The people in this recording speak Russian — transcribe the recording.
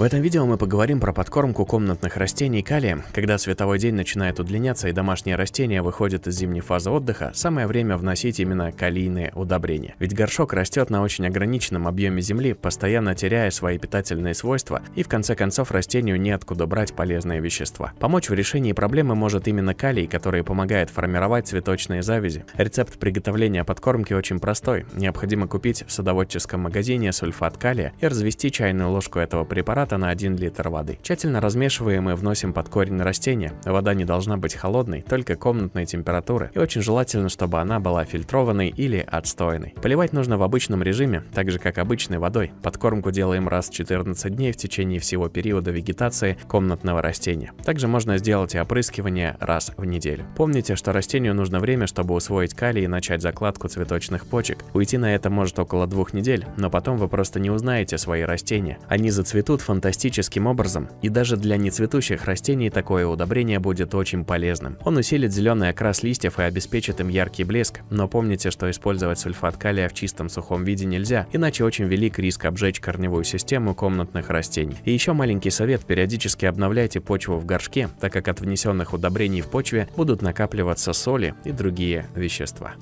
В этом видео мы поговорим про подкормку комнатных растений калием. Когда световой день начинает удлиняться и домашние растения выходят из зимней фазы отдыха, самое время вносить именно калийные удобрения. Ведь горшок растет на очень ограниченном объеме земли, постоянно теряя свои питательные свойства, и в конце концов растению неоткуда брать полезные вещества. Помочь в решении проблемы может именно калий, который помогает формировать цветочные завязи. Рецепт приготовления подкормки очень простой. Необходимо купить в садоводческом магазине сульфат калия и развести чайную ложку этого препарата затрата на 1 литр воды. Тщательно размешиваем и вносим под корень растения. Вода не должна быть холодной, только комнатной температуры, и очень желательно, чтобы она была фильтрованной или отстойной. Поливать нужно в обычном режиме, так же как обычной водой. Подкормку делаем раз в 14 дней в течение всего периода вегетации комнатного растения. Также можно сделать и опрыскивание раз в неделю. Помните, что растению нужно время, чтобы усвоить калий и начать закладку цветочных почек. Уйти на это может около двух недель, но потом вы просто не узнаете свои растения. Они зацветут фантастически фантастическим образом, и даже для нецветущих растений такое удобрение будет очень полезным. Он усилит зеленый окрас листьев и обеспечит им яркий блеск, но помните, что использовать сульфат калия в чистом сухом виде нельзя, иначе очень велик риск обжечь корневую систему комнатных растений. И еще маленький совет, периодически обновляйте почву в горшке, так как от внесенных удобрений в почве будут накапливаться соли и другие вещества.